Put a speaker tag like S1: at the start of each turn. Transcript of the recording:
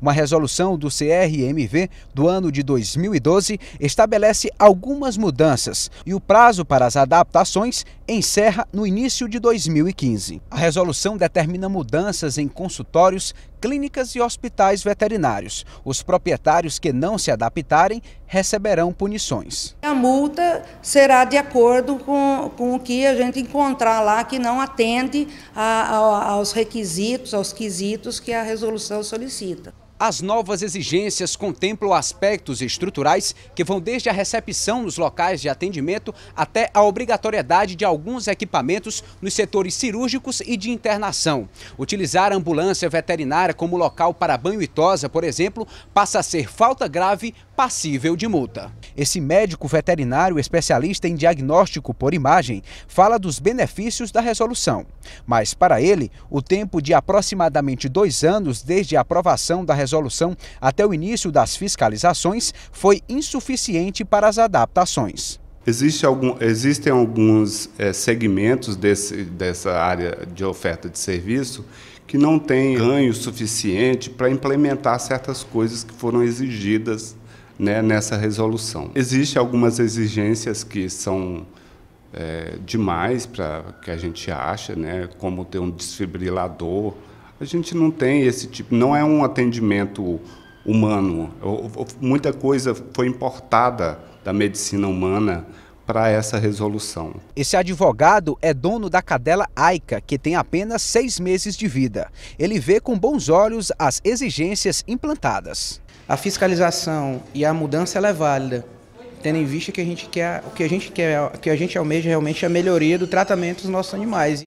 S1: Uma resolução do CRMV do ano de 2012 estabelece algumas mudanças e o prazo para as adaptações encerra no início de 2015. A resolução determina mudanças em consultórios, clínicas e hospitais veterinários. Os proprietários que não se adaptarem receberão punições.
S2: A multa será de acordo com, com o que a gente encontrar lá que não atende a, a, aos requisitos, aos quesitos que a resolução
S1: solicita. As novas exigências contemplam aspectos estruturais que vão desde a recepção nos locais de atendimento até a obrigatoriedade de alguns equipamentos nos setores cirúrgicos e de internação. Utilizar a ambulância veterinária como local para banho e tosa, por exemplo, passa a ser falta grave passível de multa. Esse médico veterinário especialista em diagnóstico por imagem fala dos benefícios da resolução. Mas, para ele, o tempo de aproximadamente dois anos desde a aprovação da resolução até o início das fiscalizações foi insuficiente para as adaptações.
S3: Existe algum, existem alguns é, segmentos desse, dessa área de oferta de serviço que não têm ganho suficiente para implementar certas coisas que foram exigidas né, nessa resolução. Existem algumas exigências que são é, demais para que a gente acha, né, como ter um desfibrilador. A gente não tem esse tipo, não é um atendimento humano. Muita coisa foi importada da medicina humana para essa resolução.
S1: Esse advogado é dono da cadela Aica, que tem apenas seis meses de vida. Ele vê com bons olhos as exigências implantadas a fiscalização e a mudança é válida, tendo em vista que a gente quer, o que a gente quer, o que a gente almeja realmente é a melhoria do tratamento dos nossos animais.